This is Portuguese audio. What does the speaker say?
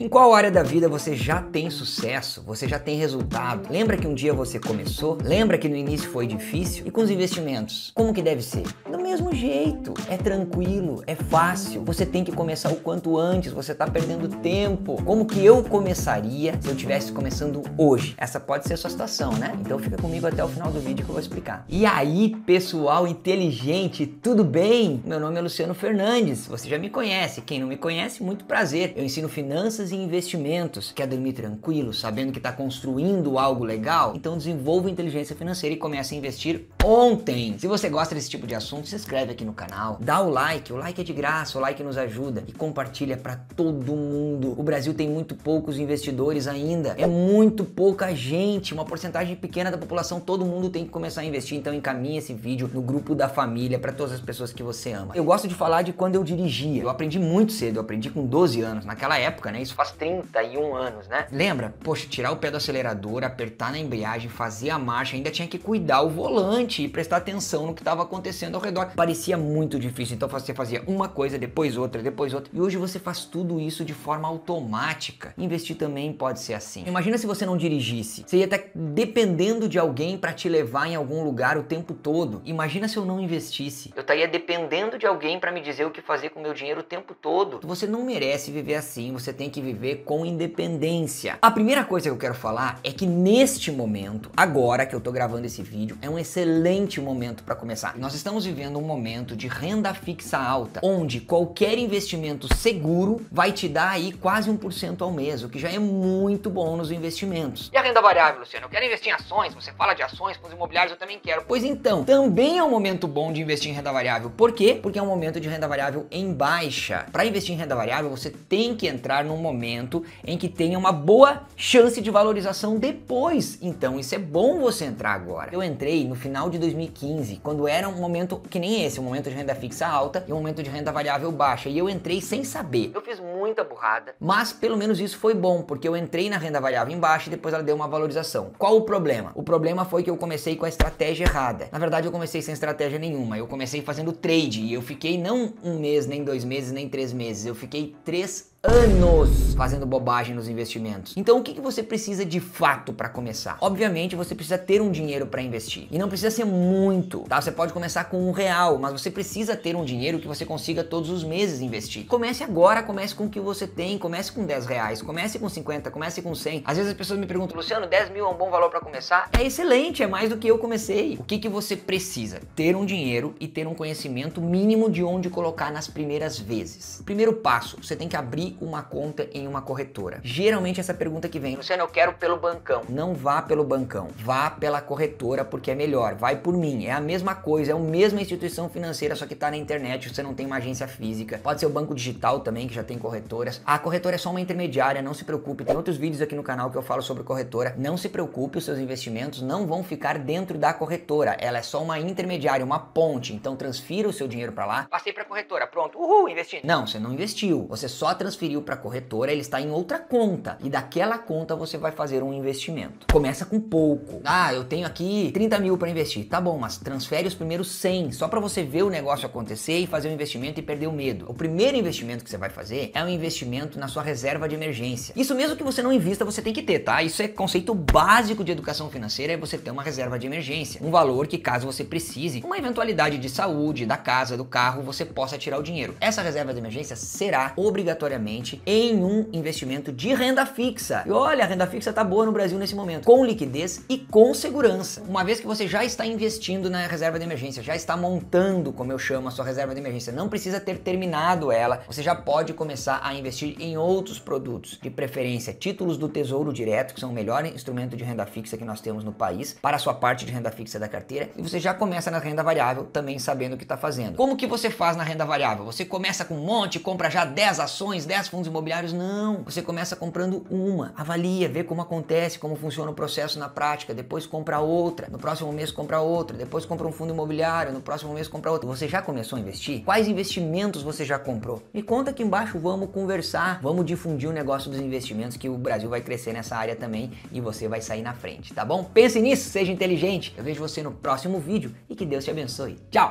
Em qual área da vida você já tem sucesso? Você já tem resultado? Lembra que um dia você começou? Lembra que no início foi difícil? E com os investimentos? Como que deve ser? mesmo jeito. É tranquilo, é fácil. Você tem que começar o quanto antes, você está perdendo tempo. Como que eu começaria se eu estivesse começando hoje? Essa pode ser a sua situação, né? Então fica comigo até o final do vídeo que eu vou explicar. E aí, pessoal inteligente, tudo bem? Meu nome é Luciano Fernandes, você já me conhece. Quem não me conhece, muito prazer. Eu ensino finanças e investimentos. Quer dormir tranquilo, sabendo que está construindo algo legal? Então desenvolva inteligência financeira e comece a investir ontem. Se você gosta desse tipo de assunto, se inscreve aqui no canal, dá o like, o like é de graça, o like nos ajuda e compartilha para todo mundo. O Brasil tem muito poucos investidores ainda, é muito pouca gente, uma porcentagem pequena da população, todo mundo tem que começar a investir, então encaminhe esse vídeo no grupo da família para todas as pessoas que você ama. Eu gosto de falar de quando eu dirigia. Eu aprendi muito cedo, eu aprendi com 12 anos, naquela época, né? Isso faz 31 anos, né? Lembra? Poxa, tirar o pé do acelerador, apertar na embreagem, fazer a marcha, ainda tinha que cuidar o volante e prestar atenção no que estava acontecendo ao redor parecia muito difícil. Então você fazia uma coisa, depois outra, depois outra. E hoje você faz tudo isso de forma automática. Investir também pode ser assim. Imagina se você não dirigisse. Você ia estar dependendo de alguém para te levar em algum lugar o tempo todo. Imagina se eu não investisse. Eu estaria dependendo de alguém para me dizer o que fazer com o meu dinheiro o tempo todo. Você não merece viver assim. Você tem que viver com independência. A primeira coisa que eu quero falar é que neste momento, agora que eu tô gravando esse vídeo, é um excelente momento para começar. Nós estamos vivendo um momento de renda fixa alta, onde qualquer investimento seguro vai te dar aí quase 1% ao mês, o que já é muito bom nos investimentos. E a renda variável, Luciano? Eu quero investir em ações, você fala de ações, fundos imobiliários, eu também quero. Pois então, também é um momento bom de investir em renda variável. Por quê? Porque é um momento de renda variável em baixa. Para investir em renda variável, você tem que entrar num momento em que tenha uma boa chance de valorização depois. Então, isso é bom você entrar agora. Eu entrei no final de 2015, quando era um momento que nem nem esse, é um momento de renda fixa alta e um momento de renda variável baixa. E eu entrei sem saber. Eu fiz muita burrada. Mas pelo menos isso foi bom, porque eu entrei na renda variável embaixo e depois ela deu uma valorização. Qual o problema? O problema foi que eu comecei com a estratégia errada. Na verdade, eu comecei sem estratégia nenhuma. Eu comecei fazendo trade e eu fiquei não um mês, nem dois meses, nem três meses. Eu fiquei três anos fazendo bobagem nos investimentos. Então, o que, que você precisa de fato para começar? Obviamente, você precisa ter um dinheiro para investir e não precisa ser muito, tá? Você pode começar com um real, mas você precisa ter um dinheiro que você consiga todos os meses investir. Comece agora, comece com o que você tem, comece com 10 reais, comece com 50, comece com 100. Às vezes as pessoas me perguntam, Luciano, 10 mil é um bom valor para começar? É excelente, é mais do que eu comecei. O que, que você precisa? Ter um dinheiro e ter um conhecimento mínimo de onde colocar nas primeiras vezes. Primeiro passo, você tem que abrir uma conta em uma corretora. Geralmente essa pergunta que vem, Luciano, eu quero pelo bancão. Não vá pelo bancão, vá pela corretora porque é melhor, vai por mim. É a mesma coisa, é a mesma instituição financeira, só que está na internet, você não tem uma agência física. Pode ser o banco digital também, que já tem corretora corretoras. A corretora é só uma intermediária, não se preocupe. Tem outros vídeos aqui no canal que eu falo sobre corretora. Não se preocupe, os seus investimentos não vão ficar dentro da corretora. Ela é só uma intermediária, uma ponte. Então transfira o seu dinheiro para lá. Passei para corretora, pronto. Uhul, investi. Não, você não investiu. Você só transferiu para corretora, ele está em outra conta e daquela conta você vai fazer um investimento. Começa com pouco. Ah, eu tenho aqui 30 mil para investir. Tá bom, mas transfere os primeiros 100 só para você ver o negócio acontecer e fazer o um investimento e perder o medo. O primeiro investimento que você vai fazer é um um investimento na sua reserva de emergência. Isso mesmo que você não invista, você tem que ter, tá? Isso é conceito básico de educação financeira, é você ter uma reserva de emergência. Um valor que, caso você precise, uma eventualidade de saúde, da casa, do carro, você possa tirar o dinheiro. Essa reserva de emergência será obrigatoriamente em um investimento de renda fixa. E olha, a renda fixa tá boa no Brasil nesse momento, com liquidez e com segurança. Uma vez que você já está investindo na reserva de emergência, já está montando, como eu chamo, a sua reserva de emergência, não precisa ter terminado ela, você já pode começar a investir em outros produtos, de preferência títulos do Tesouro Direto, que são o melhor instrumento de renda fixa que nós temos no país, para a sua parte de renda fixa da carteira, e você já começa na renda variável também sabendo o que está fazendo. Como que você faz na renda variável? Você começa com um monte, compra já 10 ações, 10 fundos imobiliários? Não, você começa comprando uma, avalia, vê como acontece, como funciona o processo na prática, depois compra outra, no próximo mês compra outra, depois compra um fundo imobiliário, no próximo mês compra outro. Você já começou a investir? Quais investimentos você já comprou? Me conta aqui embaixo, vamos vamos conversar, vamos difundir o negócio dos investimentos que o Brasil vai crescer nessa área também e você vai sair na frente, tá bom? Pense nisso, seja inteligente. Eu vejo você no próximo vídeo e que Deus te abençoe. Tchau!